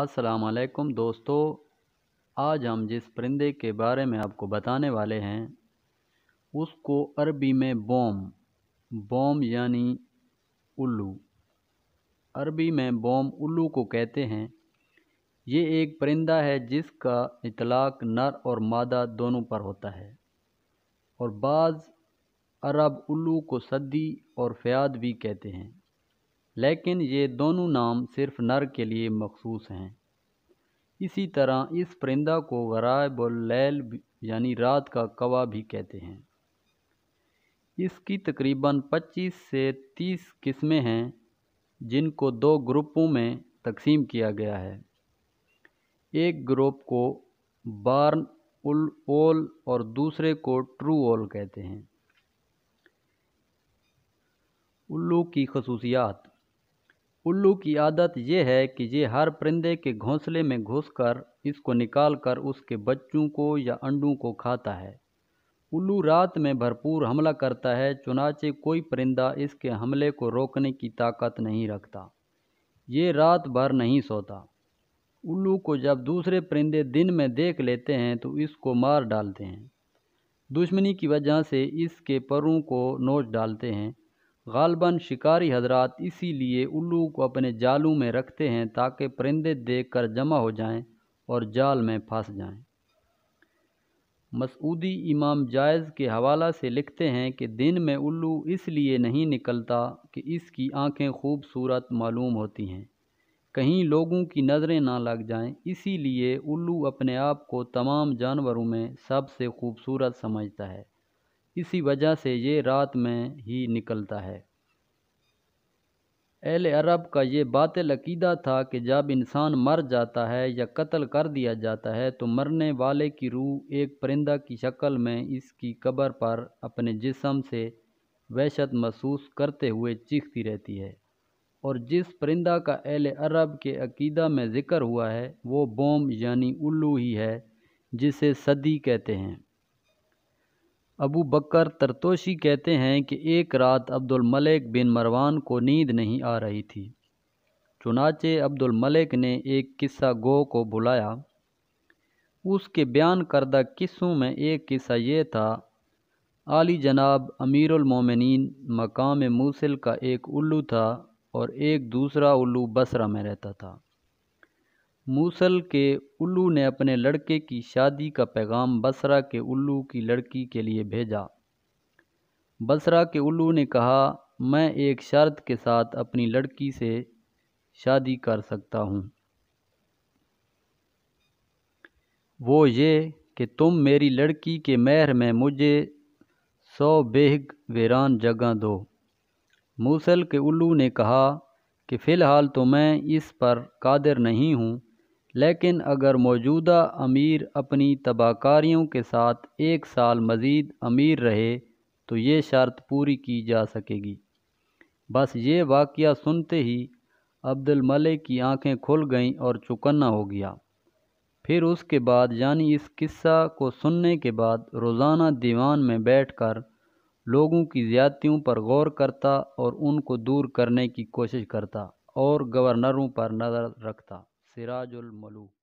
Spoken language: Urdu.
السلام علیکم دوستو آج ہم جس پرندے کے بارے میں آپ کو بتانے والے ہیں اس کو عربی میں بوم بوم یعنی الو عربی میں بوم الو کو کہتے ہیں یہ ایک پرندہ ہے جس کا اطلاق نر اور مادہ دونوں پر ہوتا ہے اور بعض عرب الو کو صدی اور فیاد بھی کہتے ہیں لیکن یہ دونوں نام صرف نر کے لیے مخصوص ہیں اسی طرح اس پرندہ کو غرائب اللیل یعنی رات کا کوا بھی کہتے ہیں اس کی تقریباً پچیس سے تیس قسمیں ہیں جن کو دو گروپوں میں تقسیم کیا گیا ہے ایک گروپ کو بارن ال اول اور دوسرے کو ٹرو اول کہتے ہیں الو کی خصوصیات الو کی عادت یہ ہے کہ یہ ہر پرندے کے گھونسلے میں گھس کر اس کو نکال کر اس کے بچوں کو یا انڈوں کو کھاتا ہے الو رات میں بھرپور حملہ کرتا ہے چنانچہ کوئی پرندہ اس کے حملے کو روکنے کی طاقت نہیں رکھتا یہ رات بھر نہیں سوتا الو کو جب دوسرے پرندے دن میں دیکھ لیتے ہیں تو اس کو مار ڈالتے ہیں دشمنی کی وجہ سے اس کے پروں کو نوچ ڈالتے ہیں غالباً شکاری حضرات اسی لیے الو کو اپنے جالوں میں رکھتے ہیں تاکہ پرندے دیکھ کر جمع ہو جائیں اور جال میں پھنس جائیں مسعودی امام جائز کے حوالہ سے لکھتے ہیں کہ دن میں الو اس لیے نہیں نکلتا کہ اس کی آنکھیں خوبصورت معلوم ہوتی ہیں کہیں لوگوں کی نظریں نہ لگ جائیں اسی لیے الو اپنے آپ کو تمام جانوروں میں سب سے خوبصورت سمجھتا ہے اسی وجہ سے یہ رات میں ہی نکلتا ہے اہل عرب کا یہ باطل عقیدہ تھا کہ جب انسان مر جاتا ہے یا قتل کر دیا جاتا ہے تو مرنے والے کی روح ایک پرندہ کی شکل میں اس کی قبر پر اپنے جسم سے وحشت محسوس کرتے ہوئے چیختی رہتی ہے اور جس پرندہ کا اہل عرب کے عقیدہ میں ذکر ہوا ہے وہ بوم یعنی الو ہی ہے جسے صدی کہتے ہیں ابو بکر ترتوشی کہتے ہیں کہ ایک رات عبد الملک بن مروان کو نیند نہیں آ رہی تھی چنانچہ عبد الملک نے ایک قصہ گو کو بلایا اس کے بیان کردہ قصوں میں ایک قصہ یہ تھا عالی جناب امیر المومنین مقام موصل کا ایک الو تھا اور ایک دوسرا الو بصرہ میں رہتا تھا موسل کے الو نے اپنے لڑکے کی شادی کا پیغام بسرا کے الو کی لڑکی کے لیے بھیجا بصرہ کے الو نے کہا میں ایک شرط کے ساتھ اپنی لڑکی سے شادی کر سکتا ہوں وہ یہ کہ تم میری لڑکی کے مہر میں مجھے سو بیگ ویران جگہ دو موسل کے الو نے کہا کہ فی الحال تو میں اس پر قادر نہیں ہوں لیکن اگر موجودہ امیر اپنی تباہ کاریوں کے ساتھ ایک سال مزید امیر رہے تو یہ شرط پوری کی جا سکے گی بس یہ واقعہ سنتے ہی عبد الملک کی آنکھیں کھل گئیں اور چکنہ ہو گیا پھر اس کے بعد یعنی اس قصہ کو سننے کے بعد روزانہ دیوان میں بیٹھ کر لوگوں کی زیادتیوں پر غور کرتا اور ان کو دور کرنے کی کوشش کرتا اور گورنروں پر نظر رکھتا سراج الملوک